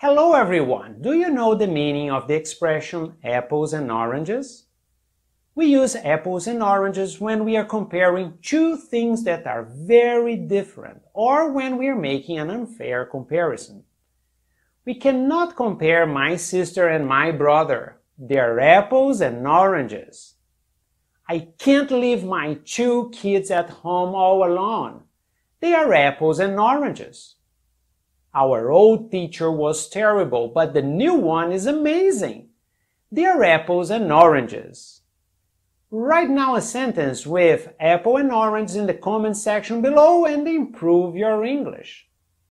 Hello everyone! Do you know the meaning of the expression apples and oranges? We use apples and oranges when we are comparing two things that are very different or when we are making an unfair comparison. We cannot compare my sister and my brother. They are apples and oranges. I can't leave my two kids at home all alone. They are apples and oranges. Our old teacher was terrible, but the new one is amazing. They are apples and oranges. Write now a sentence with apple and orange in the comment section below and improve your English.